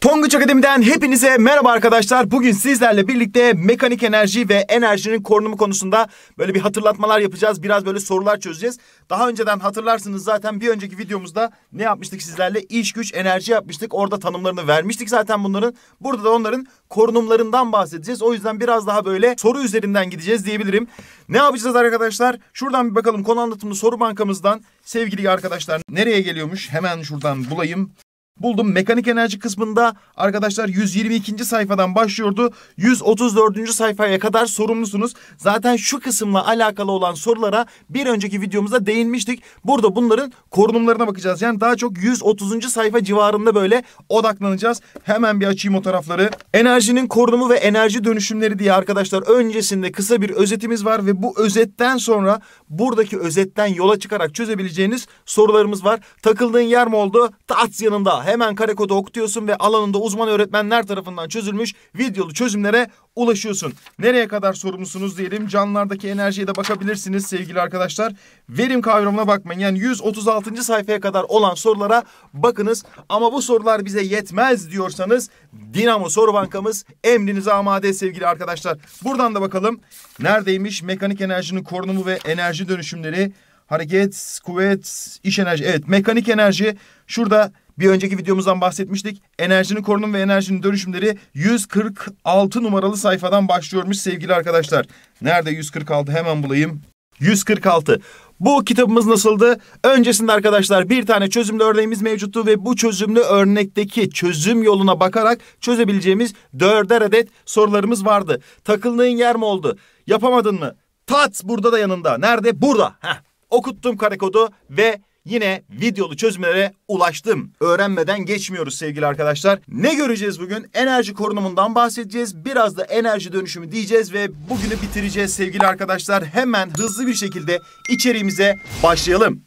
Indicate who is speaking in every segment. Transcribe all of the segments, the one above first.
Speaker 1: Tonguç Akademi'den hepinize merhaba arkadaşlar. Bugün sizlerle birlikte mekanik enerji ve enerjinin korunumu konusunda böyle bir hatırlatmalar yapacağız. Biraz böyle sorular çözeceğiz. Daha önceden hatırlarsınız zaten bir önceki videomuzda ne yapmıştık sizlerle? İş güç enerji yapmıştık. Orada tanımlarını vermiştik zaten bunların. Burada da onların korunumlarından bahsedeceğiz. O yüzden biraz daha böyle soru üzerinden gideceğiz diyebilirim. Ne yapacağız arkadaşlar? Şuradan bir bakalım konu anlatımlı soru bankamızdan sevgili arkadaşlar nereye geliyormuş? Hemen şuradan bulayım buldum. Mekanik enerji kısmında arkadaşlar 122. sayfadan başlıyordu. 134. sayfaya kadar sorumlusunuz. Zaten şu kısımla alakalı olan sorulara bir önceki videomuzda değinmiştik. Burada bunların korunumlarına bakacağız. Yani daha çok 130. sayfa civarında böyle odaklanacağız. Hemen bir açayım o tarafları. Enerjinin korunumu ve enerji dönüşümleri diye arkadaşlar öncesinde kısa bir özetimiz var ve bu özetten sonra buradaki özetten yola çıkarak çözebileceğiniz sorularımız var. Takıldığın yer mi oldu? Tats yanında hemen kare kodu okutuyorsun ve alanında uzman öğretmenler tarafından çözülmüş videolu çözümlere ulaşıyorsun. Nereye kadar sorumlusunuz diyelim. Canlardaki enerjiye de bakabilirsiniz sevgili arkadaşlar. Verim kavramına bakmayın. Yani 136. sayfaya kadar olan sorulara bakınız. Ama bu sorular bize yetmez diyorsanız Dinamo Soru Bankamız emrinize amade sevgili arkadaşlar. Buradan da bakalım. Neredeymiş? Mekanik enerjinin korunumu ve enerji dönüşümleri. Hareket, kuvvet, iş enerji. Evet mekanik enerji şurada bir önceki videomuzdan bahsetmiştik. Enerjinin korunum ve enerjinin dönüşümleri 146 numaralı sayfadan başlıyormuş sevgili arkadaşlar. Nerede 146 hemen bulayım. 146. Bu kitabımız nasıldı? Öncesinde arkadaşlar bir tane çözümlü örneğimiz mevcuttu ve bu çözümlü örnekteki çözüm yoluna bakarak çözebileceğimiz dörder adet sorularımız vardı. Takıldığın yer mi oldu? Yapamadın mı? Tat burada da yanında. Nerede? Burada. Heh. Okuttum kare kodu ve yine videolu çözümlere ulaştım. Öğrenmeden geçmiyoruz sevgili arkadaşlar. Ne göreceğiz bugün? Enerji korunumundan bahsedeceğiz. Biraz da enerji dönüşümü diyeceğiz ve bugünü bitireceğiz sevgili arkadaşlar. Hemen hızlı bir şekilde içeriğimize başlayalım.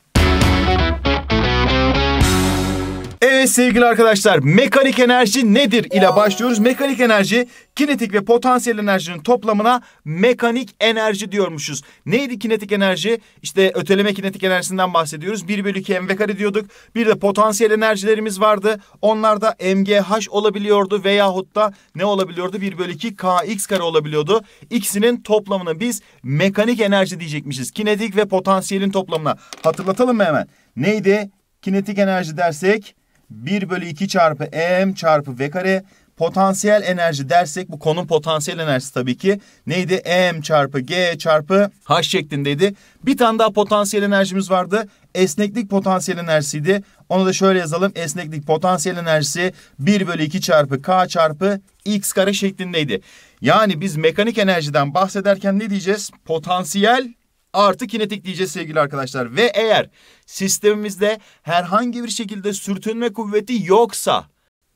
Speaker 1: Evet sevgili arkadaşlar mekanik enerji nedir ile başlıyoruz. Mekanik enerji kinetik ve potansiyel enerjinin toplamına mekanik enerji diyormuşuz. Neydi kinetik enerji? İşte öteleme kinetik enerjisinden bahsediyoruz. 1 bölü 2 mv kare diyorduk. Bir de potansiyel enerjilerimiz vardı. Onlar da mgh olabiliyordu veyahut da ne olabiliyordu? 1 bölü 2 kx kare olabiliyordu. İkisinin toplamını biz mekanik enerji diyecekmişiz. Kinetik ve potansiyelin toplamına. Hatırlatalım mı hemen? Neydi? Kinetik enerji dersek 1 bölü 2 çarpı m çarpı v kare potansiyel enerji dersek bu konun potansiyel enerjisi tabii ki neydi? m çarpı g çarpı h şeklindeydi. Bir tane daha potansiyel enerjimiz vardı. Esneklik potansiyel enerjisiydi. Onu da şöyle yazalım. Esneklik potansiyel enerjisi 1 bölü 2 çarpı k çarpı x kare şeklindeydi. Yani biz mekanik enerjiden bahsederken ne diyeceğiz? Potansiyel artı kinetik diyeceğiz sevgili arkadaşlar. Ve eğer sistemimizde herhangi bir şekilde sürtünme kuvveti yoksa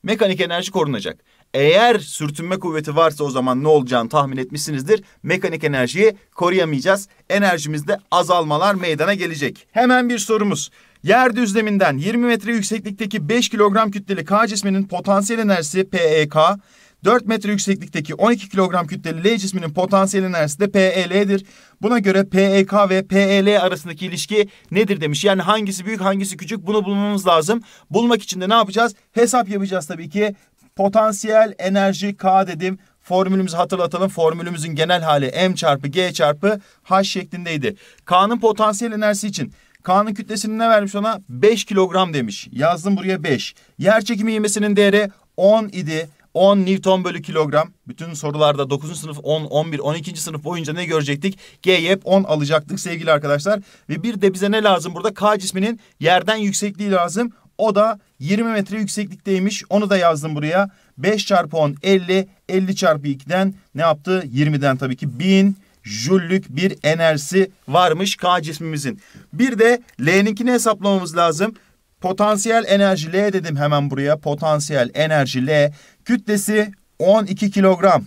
Speaker 1: mekanik enerji korunacak. Eğer sürtünme kuvveti varsa o zaman ne olacağını tahmin etmişsinizdir. Mekanik enerjiyi koruyamayacağız. Enerjimizde azalmalar meydana gelecek. Hemen bir sorumuz. Yer düzleminden 20 metre yükseklikteki 5 kilogram kütleli K cisminin potansiyel enerjisi PEK 4 metre yükseklikteki 12 kilogram kütleli L cisminin potansiyel enerjisi de PEL'dir. Buna göre PEK ve PEL arasındaki ilişki nedir demiş. Yani hangisi büyük hangisi küçük bunu bulmamız lazım. Bulmak için de ne yapacağız? Hesap yapacağız tabii ki. Potansiyel enerji K dedim. Formülümüzü hatırlatalım. Formülümüzün genel hali M çarpı G çarpı H şeklindeydi. K'nın potansiyel enerjisi için K'nın kütlesini ne vermiş ona? 5 kilogram demiş. Yazdım buraya 5. Yer çekimi ivmesinin değeri 10 idi. 10 Newton bölü kilogram. Bütün sorularda 9. sınıf 10, 11, 12. sınıf boyunca ne görecektik? G hep 10 alacaktık sevgili arkadaşlar. Ve bir de bize ne lazım burada? K cisminin yerden yüksekliği lazım. O da 20 metre yükseklikteymiş. Onu da yazdım buraya. 5 çarpı 10 50. 50 çarpı 2'den ne yaptı? 20'den tabii ki 1000 jüllük bir enerjisi varmış K cismimizin. Bir de L'ninkini hesaplamamız lazım. Potansiyel enerji L dedim hemen buraya. Potansiyel enerji L. Kütlesi 12 kilogram.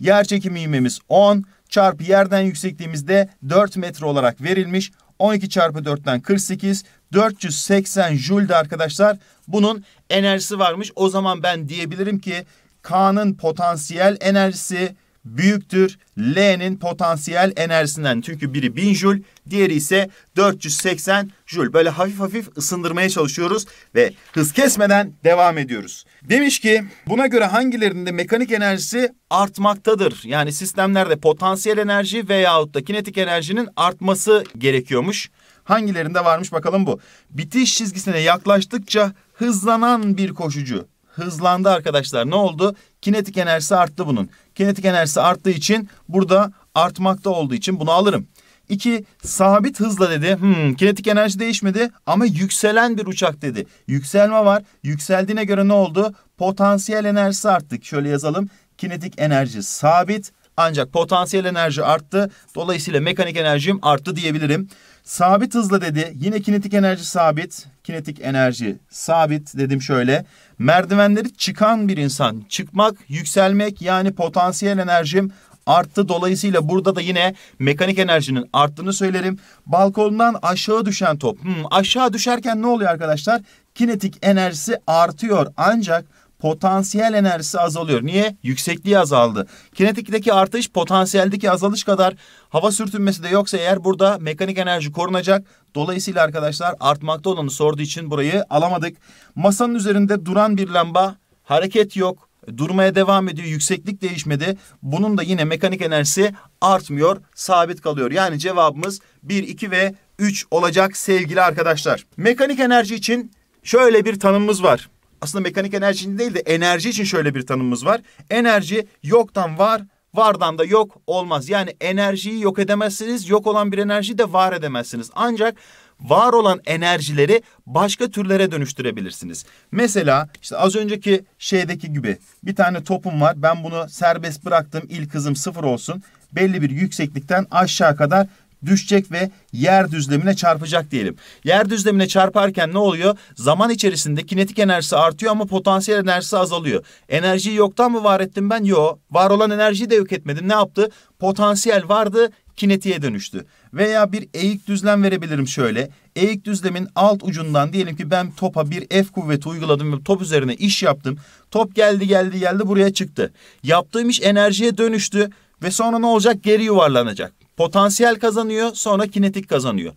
Speaker 1: Yer çekimi ivmemiz 10 çarpı yerden yüksekliğimizde 4 metre olarak verilmiş. 12 çarpı 4'ten 48 480 Joule'de arkadaşlar bunun enerjisi varmış. O zaman ben diyebilirim ki K'nın potansiyel enerjisi büyüktür L'nin potansiyel enerjisinden. Çünkü biri 1000 jül, diğeri ise 480 jül. Böyle hafif hafif ısındırmaya çalışıyoruz ve hız kesmeden devam ediyoruz. Demiş ki buna göre hangilerinde mekanik enerjisi artmaktadır? Yani sistemlerde potansiyel enerji veyahut da kinetik enerjinin artması gerekiyormuş. Hangilerinde varmış bakalım bu. Bitiş çizgisine yaklaştıkça hızlanan bir koşucu hızlandı arkadaşlar. Ne oldu? Kinetik enerjisi arttı bunun. Kinetik enerjisi arttığı için burada artmakta olduğu için bunu alırım. 2. Sabit hızla dedi. Hmm, kinetik enerji değişmedi ama yükselen bir uçak dedi. Yükselme var. Yükseldiğine göre ne oldu? Potansiyel enerjisi arttı. Şöyle yazalım. Kinetik enerji sabit ancak potansiyel enerji arttı. Dolayısıyla mekanik enerjim arttı diyebilirim. Sabit hızla dedi. Yine kinetik enerji sabit. Kinetik enerji sabit dedim şöyle. Merdivenleri çıkan bir insan. Çıkmak, yükselmek yani potansiyel enerjim arttı. Dolayısıyla burada da yine mekanik enerjinin arttığını söylerim. Balkondan aşağı düşen top. Hmm, aşağı düşerken ne oluyor arkadaşlar? Kinetik enerjisi artıyor. Ancak potansiyel enerjisi azalıyor. Niye? Yüksekliği azaldı. Kinetikteki artış potansiyeldeki azalış kadar hava sürtünmesi de yoksa eğer burada mekanik enerji korunacak. Dolayısıyla arkadaşlar artmakta olanı sorduğu için burayı alamadık. Masanın üzerinde duran bir lamba hareket yok. Durmaya devam ediyor. Yükseklik değişmedi. Bunun da yine mekanik enerjisi artmıyor. Sabit kalıyor. Yani cevabımız 1, 2 ve 3 olacak sevgili arkadaşlar. Mekanik enerji için şöyle bir tanımımız var aslında mekanik enerji için değil de enerji için şöyle bir tanımımız var. Enerji yoktan var, vardan da yok olmaz. Yani enerjiyi yok edemezsiniz, yok olan bir enerji de var edemezsiniz. Ancak var olan enerjileri başka türlere dönüştürebilirsiniz. Mesela işte az önceki şeydeki gibi bir tane topum var. Ben bunu serbest bıraktım. İlk hızım sıfır olsun. Belli bir yükseklikten aşağı kadar düşecek ve yer düzlemine çarpacak diyelim. Yer düzlemine çarparken ne oluyor? Zaman içerisinde kinetik enerjisi artıyor ama potansiyel enerjisi azalıyor. Enerjiyi yoktan mı var ettim ben? yok. Var olan enerjiyi de yok etmedim. Ne yaptı? Potansiyel vardı, kinetiğe dönüştü. Veya bir eğik düzlem verebilirim şöyle. Eğik düzlemin alt ucundan diyelim ki ben topa bir F kuvveti uyguladım ve top üzerine iş yaptım. Top geldi geldi geldi buraya çıktı. Yaptığım iş enerjiye dönüştü ve sonra ne olacak? Geri yuvarlanacak. Potansiyel kazanıyor sonra kinetik kazanıyor.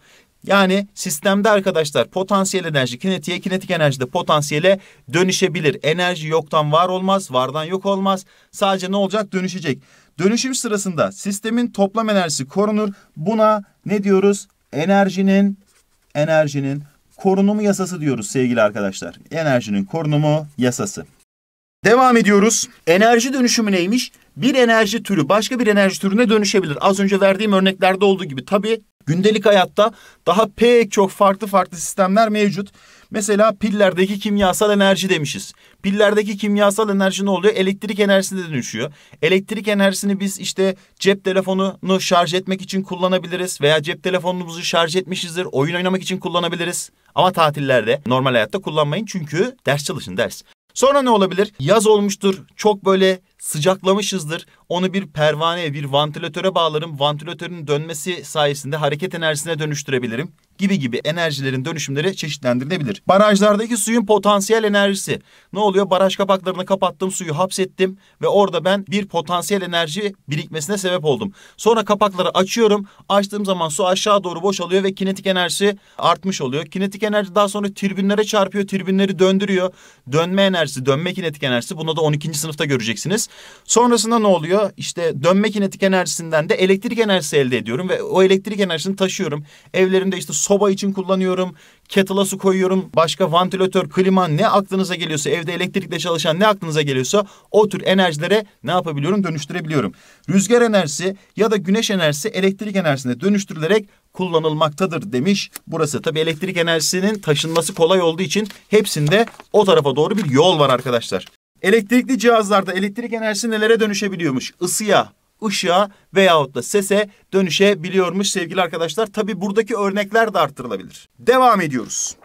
Speaker 1: Yani sistemde arkadaşlar potansiyel enerji kinetiğe, kinetik enerji de potansiyele dönüşebilir. Enerji yoktan var olmaz, vardan yok olmaz. Sadece ne olacak? Dönüşecek. Dönüşüm sırasında sistemin toplam enerjisi korunur. Buna ne diyoruz? Enerjinin enerjinin korunumu yasası diyoruz sevgili arkadaşlar. Enerjinin korunumu yasası. Devam ediyoruz. Enerji dönüşümü neymiş? Bir enerji türü başka bir enerji türüne dönüşebilir. Az önce verdiğim örneklerde olduğu gibi. Tabii gündelik hayatta daha pek çok farklı farklı sistemler mevcut. Mesela pillerdeki kimyasal enerji demişiz. Pillerdeki kimyasal enerji ne oluyor? Elektrik enerjisine dönüşüyor. Elektrik enerjisini biz işte cep telefonunu şarj etmek için kullanabiliriz veya cep telefonumuzu şarj etmişizdir. Oyun oynamak için kullanabiliriz. Ama tatillerde normal hayatta kullanmayın çünkü ders çalışın ders. Sonra ne olabilir? Yaz olmuştur. Çok böyle sıcaklamışızdır. Onu bir pervaneye, bir vantilatöre bağlarım. Vantilatörün dönmesi sayesinde hareket enerjisine dönüştürebilirim gibi gibi enerjilerin dönüşümleri çeşitlendirilebilir. Barajlardaki suyun potansiyel enerjisi. Ne oluyor? Baraj kapaklarını kapattım, suyu hapsettim ve orada ben bir potansiyel enerji birikmesine sebep oldum. Sonra kapakları açıyorum. Açtığım zaman su aşağı doğru boşalıyor ve kinetik enerjisi artmış oluyor. Kinetik enerji daha sonra türbinlere çarpıyor, türbinleri döndürüyor. Dönme enerjisi, dönme kinetik enerjisi. Bunu da 12. sınıfta göreceksiniz. Sonrasında ne oluyor? İşte dönme kinetik enerjisinden de elektrik enerjisi elde ediyorum ve o elektrik enerjisini taşıyorum. Evlerimde işte soba için kullanıyorum. Kettle'a su koyuyorum. Başka ventilatör, klima ne aklınıza geliyorsa evde elektrikle çalışan ne aklınıza geliyorsa o tür enerjilere ne yapabiliyorum? Dönüştürebiliyorum. Rüzgar enerjisi ya da güneş enerjisi elektrik enerjisine dönüştürülerek kullanılmaktadır demiş. Burası tabi elektrik enerjisinin taşınması kolay olduğu için hepsinde o tarafa doğru bir yol var arkadaşlar. Elektrikli cihazlarda elektrik enerjisi nelere dönüşebiliyormuş? Isıya, ışığa veyahut da sese dönüşebiliyormuş sevgili arkadaşlar. Tabi buradaki örnekler de arttırılabilir. Devam ediyoruz.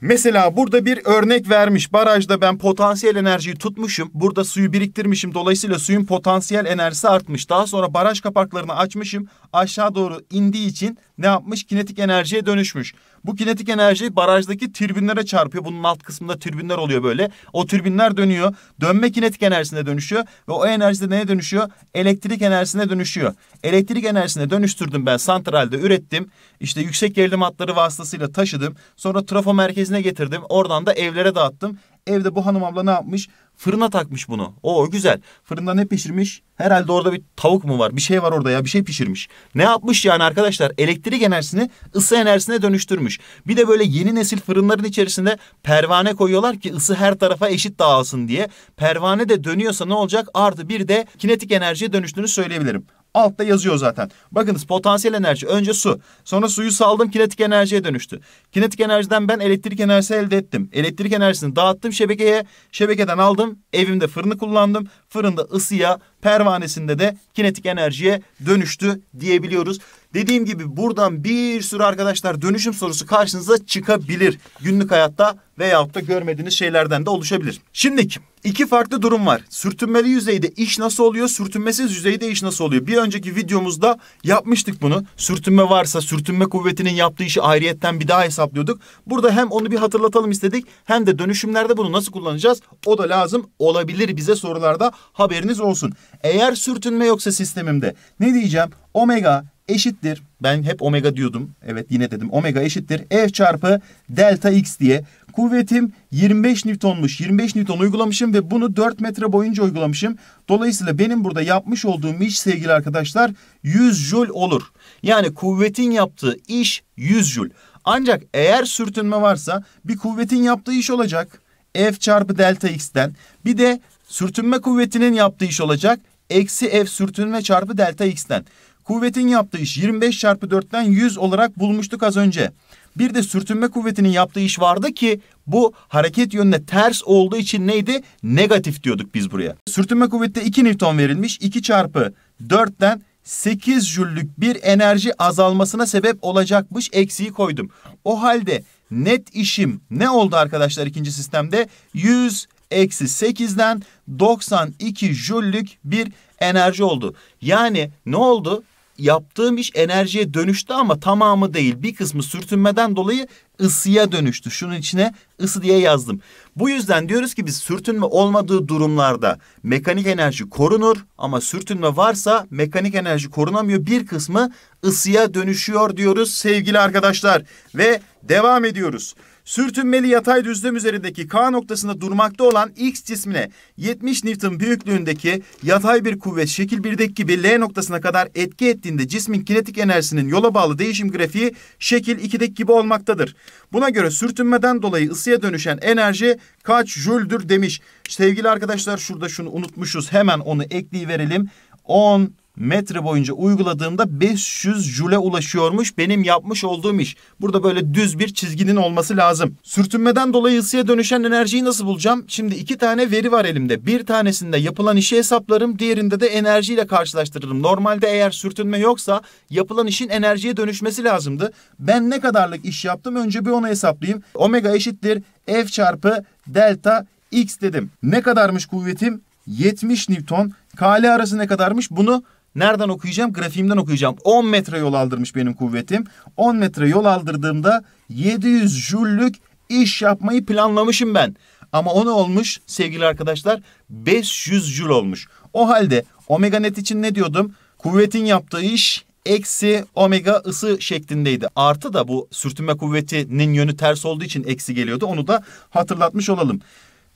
Speaker 1: Mesela burada bir örnek vermiş. Barajda ben potansiyel enerjiyi tutmuşum. Burada suyu biriktirmişim. Dolayısıyla suyun potansiyel enerjisi artmış. Daha sonra baraj kapaklarını açmışım. Aşağı doğru indiği için ne yapmış? Kinetik enerjiye dönüşmüş. Bu kinetik enerji barajdaki türbinlere çarpıyor. Bunun alt kısmında türbinler oluyor böyle. O türbinler dönüyor. Dönme kinetik enerjisine dönüşüyor ve o enerji de neye dönüşüyor? Elektrik enerjisine dönüşüyor. Elektrik enerjisine dönüştürdüm ben santralde ürettim. İşte yüksek gerilim hatları vasıtasıyla taşıdım. Sonra trafo merkezine getirdim. Oradan da evlere dağıttım. Evde bu hanım abla ne yapmış? Fırına takmış bunu. O güzel. Fırında ne pişirmiş? Herhalde orada bir tavuk mu var? Bir şey var orada ya bir şey pişirmiş. Ne yapmış yani arkadaşlar? Elektrik enerjisini ısı enerjisine dönüştürmüş. Bir de böyle yeni nesil fırınların içerisinde pervane koyuyorlar ki ısı her tarafa eşit dağılsın diye. Pervane de dönüyorsa ne olacak? Artı bir de kinetik enerjiye dönüştüğünü söyleyebilirim. Altta yazıyor zaten. Bakınız potansiyel enerji önce su. Sonra suyu saldım kinetik enerjiye dönüştü. Kinetik enerjiden ben elektrik enerjisi elde ettim. Elektrik enerjisini dağıttım şebekeye. Şebekeden aldım. Evimde fırını kullandım. Fırında ısıya, pervanesinde de kinetik enerjiye dönüştü diyebiliyoruz. Dediğim gibi buradan bir sürü arkadaşlar dönüşüm sorusu karşınıza çıkabilir. Günlük hayatta veyahut da görmediğiniz şeylerden de oluşabilir. Şimdi iki farklı durum var. Sürtünmeli yüzeyde iş nasıl oluyor? Sürtünmesiz yüzeyde iş nasıl oluyor? Bir önceki videomuzda yapmıştık bunu. Sürtünme varsa sürtünme kuvvetinin yaptığı işi ayrıyetten bir daha hesaplıyorduk. Burada hem onu bir hatırlatalım istedik hem de dönüşümlerde bunu nasıl kullanacağız? O da lazım olabilir bize sorularda haberiniz olsun. Eğer sürtünme yoksa sistemimde ne diyeceğim? Omega eşittir. Ben hep omega diyordum. Evet yine dedim. Omega eşittir. F e çarpı delta x diye. Kuvvetim 25 Newton'muş. 25 Newton uygulamışım ve bunu 4 metre boyunca uygulamışım. Dolayısıyla benim burada yapmış olduğum iş sevgili arkadaşlar 100 jül olur. Yani kuvvetin yaptığı iş 100 jül. Ancak eğer sürtünme varsa bir kuvvetin yaptığı iş olacak. F çarpı delta x'ten. Bir de sürtünme kuvvetinin yaptığı iş olacak. Eksi F sürtünme çarpı delta x'ten. Kuvvetin yaptığı iş 25 çarpı 4'ten 100 olarak bulmuştuk az önce. Bir de sürtünme kuvvetinin yaptığı iş vardı ki bu hareket yönüne ters olduğu için neydi? Negatif diyorduk biz buraya. Sürtünme kuvvette 2 Newton verilmiş. 2 çarpı 4'ten 8 jüllük bir enerji azalmasına sebep olacakmış eksiği koydum. O halde net işim ne oldu arkadaşlar ikinci sistemde? 100 eksi 8'den 92 jüllük bir enerji oldu. Yani ne oldu? yaptığım iş enerjiye dönüştü ama tamamı değil. Bir kısmı sürtünmeden dolayı ısıya dönüştü. Şunun içine ısı diye yazdım. Bu yüzden diyoruz ki biz sürtünme olmadığı durumlarda mekanik enerji korunur ama sürtünme varsa mekanik enerji korunamıyor. Bir kısmı ısıya dönüşüyor diyoruz sevgili arkadaşlar ve devam ediyoruz. Sürtünmeli yatay düzlem üzerindeki K noktasında durmakta olan X cismine 70 Newton büyüklüğündeki yatay bir kuvvet şekil 1'deki gibi L noktasına kadar etki ettiğinde cismin kinetik enerjisinin yola bağlı değişim grafiği şekil 2'deki gibi olmaktadır. Buna göre sürtünmeden dolayı ısıya dönüşen enerji kaç jüldür demiş. Sevgili arkadaşlar şurada şunu unutmuşuz. Hemen onu ekleyiverelim. 10 metre boyunca uyguladığımda 500 jule ulaşıyormuş benim yapmış olduğum iş. Burada böyle düz bir çizginin olması lazım. Sürtünmeden dolayı ısıya dönüşen enerjiyi nasıl bulacağım? Şimdi iki tane veri var elimde. Bir tanesinde yapılan işi hesaplarım, diğerinde de enerjiyle karşılaştırırım. Normalde eğer sürtünme yoksa yapılan işin enerjiye dönüşmesi lazımdı. Ben ne kadarlık iş yaptım önce bir onu hesaplayayım. Omega eşittir F çarpı delta X dedim. Ne kadarmış kuvvetim? 70 Newton. Kale arası ne kadarmış? Bunu Nereden okuyacağım? Grafiğimden okuyacağım. 10 metre yol aldırmış benim kuvvetim. 10 metre yol aldırdığımda 700 jüllük iş yapmayı planlamışım ben. Ama o ne olmuş sevgili arkadaşlar? 500 jül olmuş. O halde omega net için ne diyordum? Kuvvetin yaptığı iş eksi omega ısı şeklindeydi. Artı da bu sürtünme kuvvetinin yönü ters olduğu için eksi geliyordu. Onu da hatırlatmış olalım.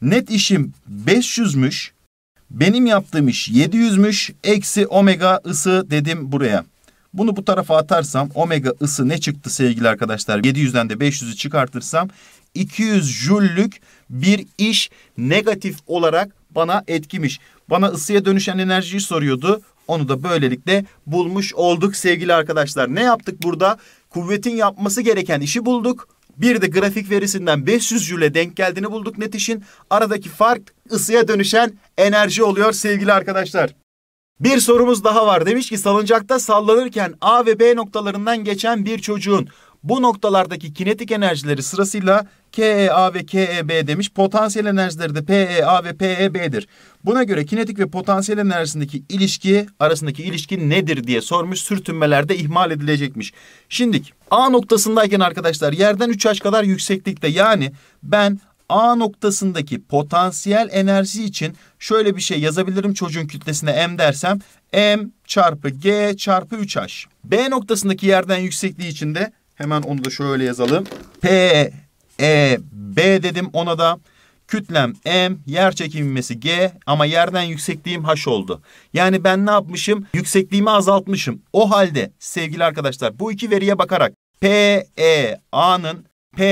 Speaker 1: Net işim 500'müş. Benim yaptığım iş 700'müş. Eksi omega ısı dedim buraya. Bunu bu tarafa atarsam omega ısı ne çıktı sevgili arkadaşlar? 700'den de 500'ü çıkartırsam 200 jüllük bir iş negatif olarak bana etkimiş. Bana ısıya dönüşen enerjiyi soruyordu. Onu da böylelikle bulmuş olduk sevgili arkadaşlar. Ne yaptık burada? Kuvvetin yapması gereken işi bulduk. Bir de grafik verisinden 500 jüle denk geldiğini bulduk netişin. Aradaki fark ısıya dönüşen enerji oluyor sevgili arkadaşlar. Bir sorumuz daha var. Demiş ki salıncakta sallanırken A ve B noktalarından geçen bir çocuğun bu noktalardaki kinetik enerjileri sırasıyla KEA ve KEB demiş. Potansiyel enerjileri de PEA ve PEB'dir. Buna göre kinetik ve potansiyel enerjisindeki ilişki arasındaki ilişki nedir diye sormuş. Sürtünmelerde ihmal edilecekmiş. Şimdi A noktasındayken arkadaşlar yerden 3 yaş kadar yükseklikte yani ben A noktasındaki potansiyel enerji için şöyle bir şey yazabilirim çocuğun kütlesine M dersem M çarpı G çarpı 3H. B noktasındaki yerden yüksekliği için de hemen onu da şöyle yazalım. P e e, B dedim ona da. Kütlem M, yer çekimimesi G ama yerden yüksekliğim H oldu. Yani ben ne yapmışım? Yüksekliğimi azaltmışım. O halde sevgili arkadaşlar bu iki veriye bakarak P, E, A'nın P,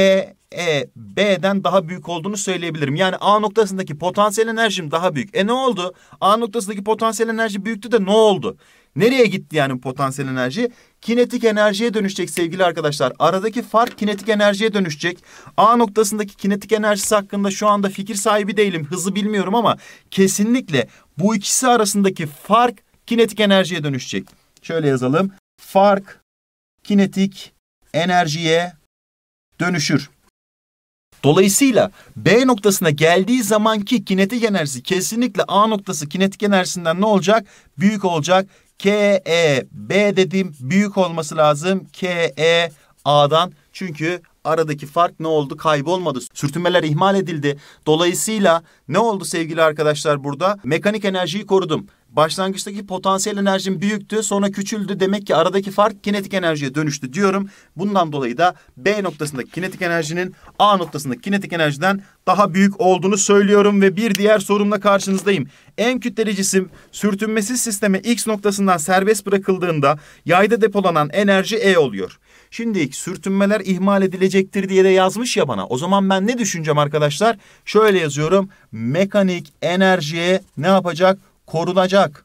Speaker 1: E, B'den daha büyük olduğunu söyleyebilirim. Yani A noktasındaki potansiyel enerjim daha büyük. E ne oldu? A noktasındaki potansiyel enerji büyüktü de ne oldu? Nereye gitti yani potansiyel enerji? kinetik enerjiye dönüşecek sevgili arkadaşlar. Aradaki fark kinetik enerjiye dönüşecek. A noktasındaki kinetik enerjisi hakkında şu anda fikir sahibi değilim. Hızı bilmiyorum ama kesinlikle bu ikisi arasındaki fark kinetik enerjiye dönüşecek. Şöyle yazalım. Fark kinetik enerjiye dönüşür. Dolayısıyla B noktasına geldiği zamanki kinetik enerjisi kesinlikle A noktası kinetik enerjisinden ne olacak? Büyük olacak. K, E, B dedim büyük olması lazım. K, E, A'dan. Çünkü aradaki fark ne oldu? Kaybolmadı. Sürtünmeler ihmal edildi. Dolayısıyla ne oldu sevgili arkadaşlar burada? Mekanik enerjiyi korudum başlangıçtaki potansiyel enerjim büyüktü sonra küçüldü demek ki aradaki fark kinetik enerjiye dönüştü diyorum. Bundan dolayı da B noktasındaki kinetik enerjinin A noktasındaki kinetik enerjiden daha büyük olduğunu söylüyorum ve bir diğer sorumla karşınızdayım. En kütleli cisim sürtünmesiz sisteme X noktasından serbest bırakıldığında yayda depolanan enerji E oluyor. Şimdi sürtünmeler ihmal edilecektir diye de yazmış ya bana. O zaman ben ne düşüneceğim arkadaşlar? Şöyle yazıyorum. Mekanik enerjiye ne yapacak? korunacak.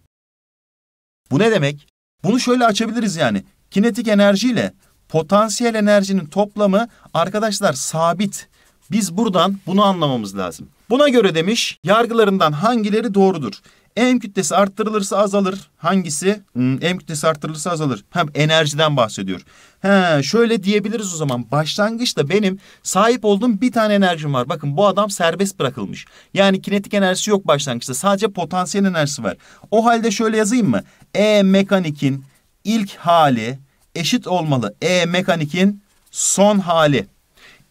Speaker 1: Bu ne demek? Bunu şöyle açabiliriz yani. Kinetik enerji ile potansiyel enerjinin toplamı arkadaşlar sabit. Biz buradan bunu anlamamız lazım. Buna göre demiş yargılarından hangileri doğrudur? M kütlesi arttırılırsa azalır. Hangisi? Hmm, M kütlesi arttırılırsa azalır. Hem enerjiden bahsediyor. He, şöyle diyebiliriz o zaman. Başlangıçta benim sahip olduğum bir tane enerjim var. Bakın bu adam serbest bırakılmış. Yani kinetik enerjisi yok başlangıçta. Sadece potansiyel enerjisi var. O halde şöyle yazayım mı? E mekanikin ilk hali eşit olmalı. E mekanikin son hali.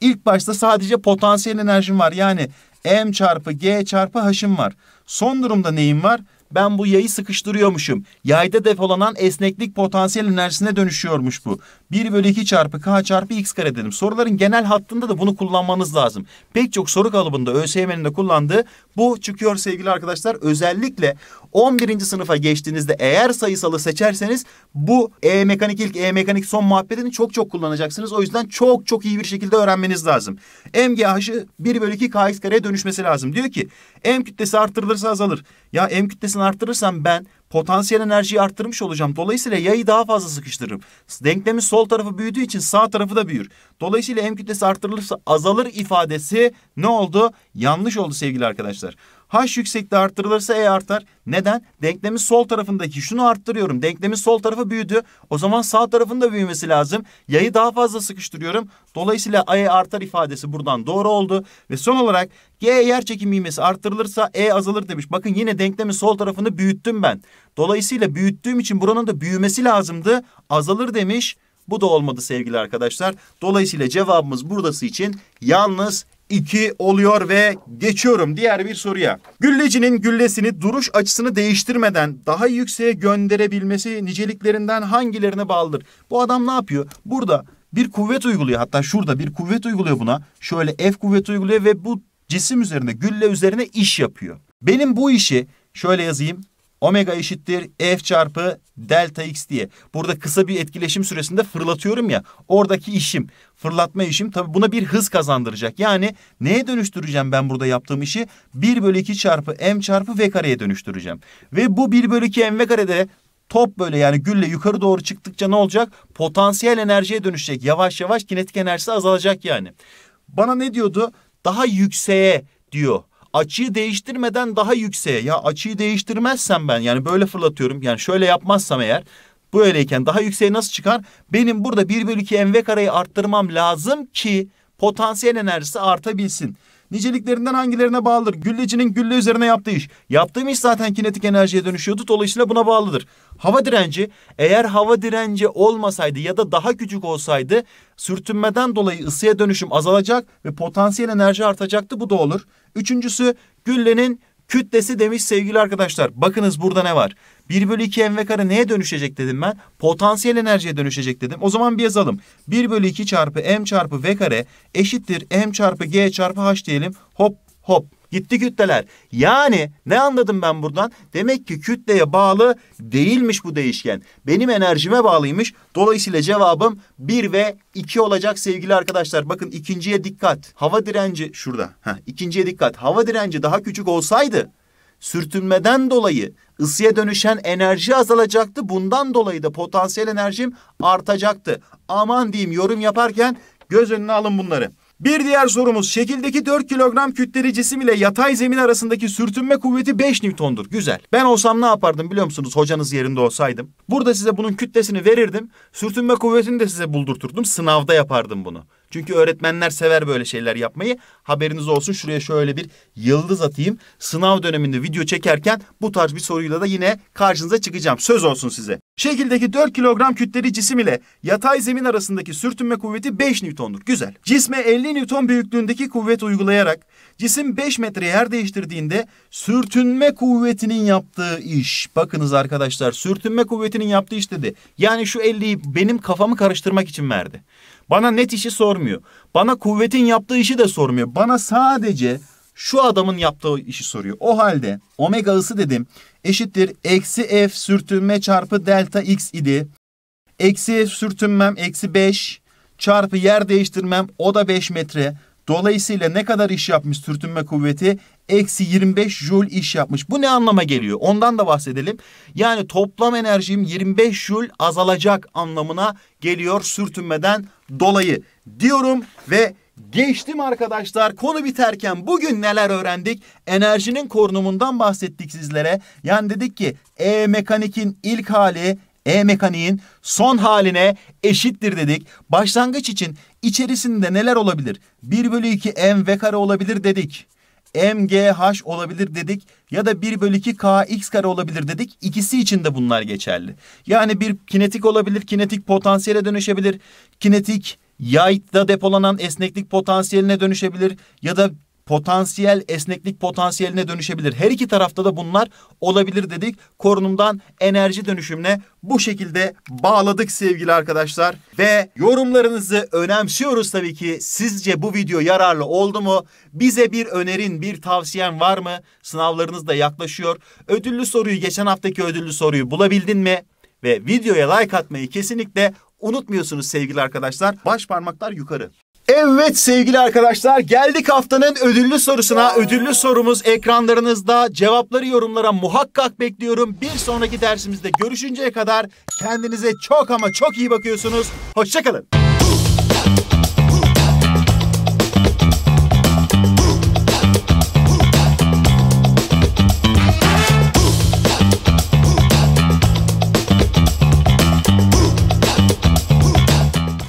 Speaker 1: İlk başta sadece potansiyel enerjim var. Yani M çarpı G çarpı H'im var. Son durumda neyim var? ben bu yayı sıkıştırıyormuşum. Yayda defolanan esneklik potansiyel enerjisine dönüşüyormuş bu. 1 bölü 2 çarpı k çarpı x kare dedim. Soruların genel hattında da bunu kullanmanız lazım. Pek çok soru kalıbında ÖSYM'nin de kullandığı bu çıkıyor sevgili arkadaşlar. Özellikle 11. sınıfa geçtiğinizde eğer sayısalı seçerseniz bu E mekanik ilk E mekanik son muhabbetini çok çok kullanacaksınız. O yüzden çok çok iyi bir şekilde öğrenmeniz lazım. MGH'ı 1 bölü 2 kx kareye dönüşmesi lazım. Diyor ki M kütlesi arttırılırsa azalır. Ya M kütlesini sayısını arttırırsam ben potansiyel enerjiyi arttırmış olacağım. Dolayısıyla yayı daha fazla sıkıştırırım. Denklemin sol tarafı büyüdüğü için sağ tarafı da büyür. Dolayısıyla M kütlesi arttırılırsa azalır ifadesi ne oldu? Yanlış oldu sevgili arkadaşlar. H yüksekliği arttırılırsa E artar. Neden? Denklemin sol tarafındaki şunu arttırıyorum. Denklemin sol tarafı büyüdü. O zaman sağ tarafın da büyümesi lazım. Yayı daha fazla sıkıştırıyorum. Dolayısıyla E artar ifadesi buradan doğru oldu. Ve son olarak G yer çekim ivmesi arttırılırsa E azalır demiş. Bakın yine denklemin sol tarafını büyüttüm ben. Dolayısıyla büyüttüğüm için buranın da büyümesi lazımdı. Azalır demiş. Bu da olmadı sevgili arkadaşlar. Dolayısıyla cevabımız buradası için yalnız 2 oluyor ve geçiyorum diğer bir soruya. Güllecinin güllesini duruş açısını değiştirmeden daha yükseğe gönderebilmesi niceliklerinden hangilerine bağlıdır? Bu adam ne yapıyor? Burada bir kuvvet uyguluyor. Hatta şurada bir kuvvet uyguluyor buna. Şöyle F kuvvet uyguluyor ve bu cisim üzerine, gülle üzerine iş yapıyor. Benim bu işi şöyle yazayım omega eşittir f çarpı delta x diye. Burada kısa bir etkileşim süresinde fırlatıyorum ya. Oradaki işim, fırlatma işim tabii buna bir hız kazandıracak. Yani neye dönüştüreceğim ben burada yaptığım işi? 1 bölü 2 çarpı m çarpı v kareye dönüştüreceğim. Ve bu 1 bölü 2 mv karede top böyle yani gülle yukarı doğru çıktıkça ne olacak? Potansiyel enerjiye dönüşecek. Yavaş yavaş kinetik enerjisi azalacak yani. Bana ne diyordu? Daha yükseğe diyor açıyı değiştirmeden daha yükseğe ya açıyı değiştirmezsem ben yani böyle fırlatıyorum yani şöyle yapmazsam eğer bu öyleyken daha yükseğe nasıl çıkar? Benim burada 1 bölü 2 mv kareyi arttırmam lazım ki potansiyel enerjisi artabilsin. Niceliklerinden hangilerine bağlıdır? Güllecinin gülle üzerine yaptığı iş. Yaptığım iş zaten kinetik enerjiye dönüşüyordu. Dolayısıyla buna bağlıdır. Hava direnci eğer hava direnci olmasaydı ya da daha küçük olsaydı sürtünmeden dolayı ısıya dönüşüm azalacak ve potansiyel enerji artacaktı. Bu da olur. Üçüncüsü güllenin Kütlesi demiş sevgili arkadaşlar. Bakınız burada ne var? 1 bölü 2 mv kare neye dönüşecek dedim ben? Potansiyel enerjiye dönüşecek dedim. O zaman bir yazalım. 1 bölü 2 çarpı m çarpı v kare eşittir m çarpı g çarpı h diyelim. Hop hop Gitti kütleler. Yani ne anladım ben buradan? Demek ki kütleye bağlı değilmiş bu değişken. Benim enerjime bağlıymış. Dolayısıyla cevabım 1 ve 2 olacak sevgili arkadaşlar. Bakın ikinciye dikkat. Hava direnci şurada. Heh, ikinciye dikkat. Hava direnci daha küçük olsaydı sürtünmeden dolayı ısıya dönüşen enerji azalacaktı. Bundan dolayı da potansiyel enerjim artacaktı. Aman diyeyim yorum yaparken göz önüne alın bunları. Bir diğer sorumuz şekildeki 4 kilogram kütleli cisim ile yatay zemin arasındaki sürtünme kuvveti 5 Newton'dur. Güzel. Ben olsam ne yapardım biliyor musunuz hocanız yerinde olsaydım? Burada size bunun kütlesini verirdim. Sürtünme kuvvetini de size buldurturdum. Sınavda yapardım bunu. Çünkü öğretmenler sever böyle şeyler yapmayı. Haberiniz olsun şuraya şöyle bir yıldız atayım. Sınav döneminde video çekerken bu tarz bir soruyla da yine karşınıza çıkacağım. Söz olsun size. Şekildeki 4 kilogram kütleli cisim ile yatay zemin arasındaki sürtünme kuvveti 5 Newton'dur. Güzel. Cisme 50 Newton büyüklüğündeki kuvvet uygulayarak cisim 5 metre yer değiştirdiğinde sürtünme kuvvetinin yaptığı iş. Bakınız arkadaşlar sürtünme kuvvetinin yaptığı iş dedi. Yani şu 50'yi benim kafamı karıştırmak için verdi. Bana net işi sormuyor. Bana kuvvetin yaptığı işi de sormuyor. Bana sadece şu adamın yaptığı işi soruyor. O halde omega ısı dedim eşittir eksi f sürtünme çarpı delta x idi. Eksi f sürtünmem eksi 5 çarpı yer değiştirmem o da 5 metre. Dolayısıyla ne kadar iş yapmış sürtünme kuvveti? eksi 25 joule iş yapmış. Bu ne anlama geliyor? Ondan da bahsedelim. Yani toplam enerjim 25 joule azalacak anlamına geliyor sürtünmeden dolayı diyorum ve Geçtim arkadaşlar konu biterken bugün neler öğrendik? Enerjinin korunumundan bahsettik sizlere. Yani dedik ki E mekanikin ilk hali E mekaniğin son haline eşittir dedik. Başlangıç için içerisinde neler olabilir? 1 bölü 2 m v kare olabilir dedik. MGH olabilir dedik ya da 1 bölü 2 KX kare olabilir dedik. İkisi için de bunlar geçerli. Yani bir kinetik olabilir, kinetik potansiyele dönüşebilir. Kinetik yayda depolanan esneklik potansiyeline dönüşebilir ya da potansiyel esneklik potansiyeline dönüşebilir. Her iki tarafta da bunlar olabilir dedik. Korunumdan enerji dönüşümüne bu şekilde bağladık sevgili arkadaşlar. Ve yorumlarınızı önemsiyoruz tabii ki. Sizce bu video yararlı oldu mu? Bize bir önerin, bir tavsiyen var mı? Sınavlarınız da yaklaşıyor. Ödüllü soruyu, geçen haftaki ödüllü soruyu bulabildin mi? Ve videoya like atmayı kesinlikle unutmuyorsunuz sevgili arkadaşlar. Baş parmaklar yukarı. Evet sevgili arkadaşlar geldik haftanın ödüllü sorusuna. Ödüllü sorumuz ekranlarınızda. Cevapları yorumlara muhakkak bekliyorum. Bir sonraki dersimizde görüşünceye kadar kendinize çok ama çok iyi bakıyorsunuz. Hoşçakalın.